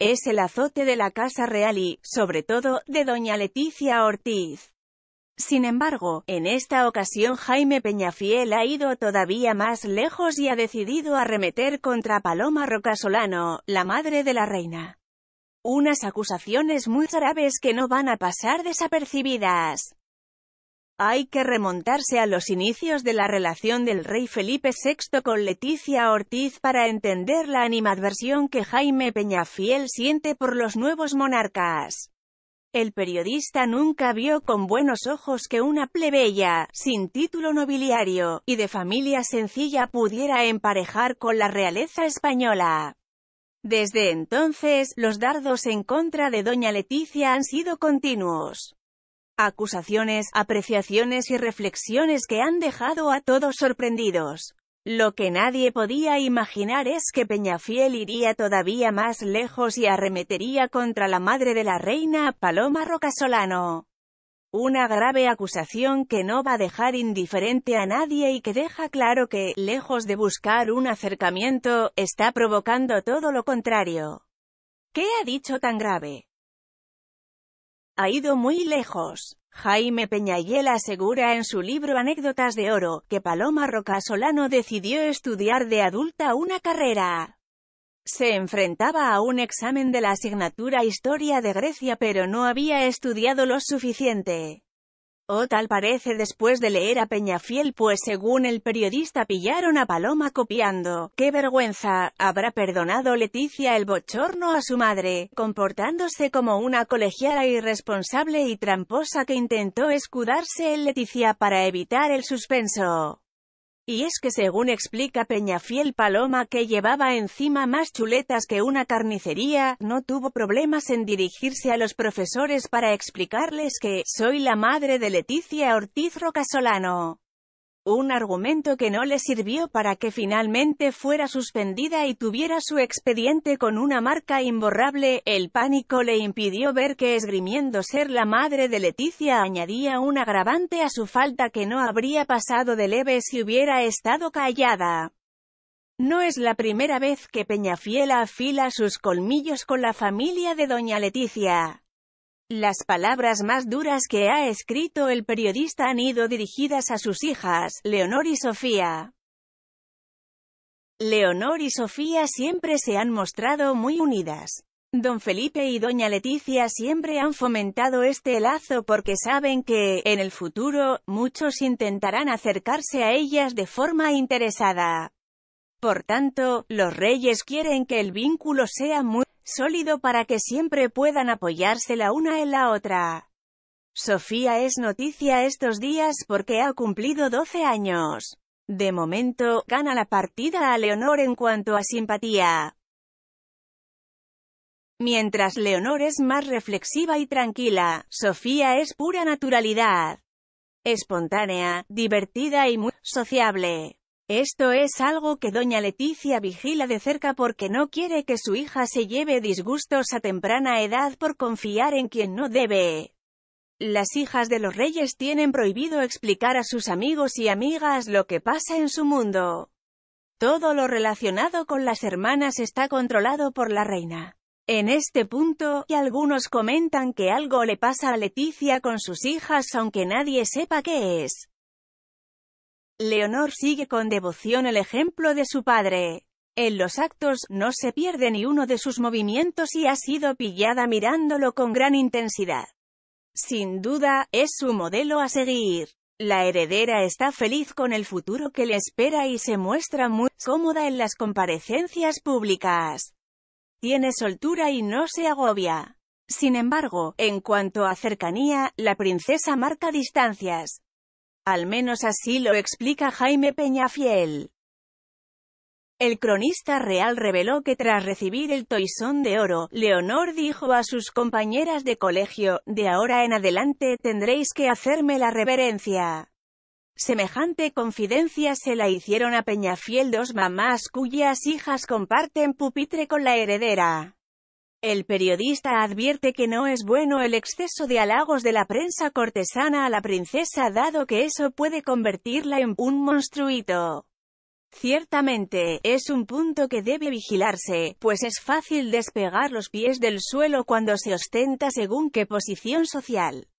es el azote de la Casa Real y, sobre todo, de doña Leticia Ortiz. Sin embargo, en esta ocasión Jaime Peñafiel ha ido todavía más lejos y ha decidido arremeter contra Paloma Rocasolano, la madre de la reina. Unas acusaciones muy graves que no van a pasar desapercibidas. Hay que remontarse a los inicios de la relación del rey Felipe VI con Leticia Ortiz para entender la animadversión que Jaime Peñafiel siente por los nuevos monarcas. El periodista nunca vio con buenos ojos que una plebeya, sin título nobiliario, y de familia sencilla pudiera emparejar con la realeza española. Desde entonces, los dardos en contra de doña Leticia han sido continuos acusaciones, apreciaciones y reflexiones que han dejado a todos sorprendidos. Lo que nadie podía imaginar es que Peñafiel iría todavía más lejos y arremetería contra la madre de la reina, Paloma Rocasolano. Una grave acusación que no va a dejar indiferente a nadie y que deja claro que, lejos de buscar un acercamiento, está provocando todo lo contrario. ¿Qué ha dicho tan grave? ha ido muy lejos. Jaime Peñayel asegura en su libro Anécdotas de Oro, que Paloma Rocasolano decidió estudiar de adulta una carrera. Se enfrentaba a un examen de la asignatura Historia de Grecia pero no había estudiado lo suficiente. O oh, tal parece después de leer a Peñafiel pues según el periodista pillaron a Paloma copiando. ¡Qué vergüenza! Habrá perdonado Leticia el bochorno a su madre, comportándose como una colegiala irresponsable y tramposa que intentó escudarse en Leticia para evitar el suspenso. Y es que según explica Peñafiel Paloma que llevaba encima más chuletas que una carnicería, no tuvo problemas en dirigirse a los profesores para explicarles que «soy la madre de Leticia Ortiz Rocasolano» un argumento que no le sirvió para que finalmente fuera suspendida y tuviera su expediente con una marca imborrable, el pánico le impidió ver que esgrimiendo ser la madre de Leticia añadía un agravante a su falta que no habría pasado de leve si hubiera estado callada. No es la primera vez que Peñafiel afila sus colmillos con la familia de doña Leticia. Las palabras más duras que ha escrito el periodista han ido dirigidas a sus hijas, Leonor y Sofía. Leonor y Sofía siempre se han mostrado muy unidas. Don Felipe y Doña Leticia siempre han fomentado este lazo porque saben que, en el futuro, muchos intentarán acercarse a ellas de forma interesada. Por tanto, los reyes quieren que el vínculo sea muy sólido para que siempre puedan apoyarse la una en la otra. Sofía es noticia estos días porque ha cumplido 12 años. De momento, gana la partida a Leonor en cuanto a simpatía. Mientras Leonor es más reflexiva y tranquila, Sofía es pura naturalidad. Espontánea, divertida y muy sociable. Esto es algo que doña Leticia vigila de cerca porque no quiere que su hija se lleve disgustos a temprana edad por confiar en quien no debe. Las hijas de los reyes tienen prohibido explicar a sus amigos y amigas lo que pasa en su mundo. Todo lo relacionado con las hermanas está controlado por la reina. En este punto, y algunos comentan que algo le pasa a Leticia con sus hijas aunque nadie sepa qué es. Leonor sigue con devoción el ejemplo de su padre. En los actos, no se pierde ni uno de sus movimientos y ha sido pillada mirándolo con gran intensidad. Sin duda, es su modelo a seguir. La heredera está feliz con el futuro que le espera y se muestra muy cómoda en las comparecencias públicas. Tiene soltura y no se agobia. Sin embargo, en cuanto a cercanía, la princesa marca distancias. Al menos así lo explica Jaime Peñafiel. El cronista real reveló que tras recibir el toisón de oro, Leonor dijo a sus compañeras de colegio, de ahora en adelante tendréis que hacerme la reverencia. Semejante confidencia se la hicieron a Peñafiel dos mamás cuyas hijas comparten pupitre con la heredera. El periodista advierte que no es bueno el exceso de halagos de la prensa cortesana a la princesa dado que eso puede convertirla en un monstruito. Ciertamente, es un punto que debe vigilarse, pues es fácil despegar los pies del suelo cuando se ostenta según qué posición social.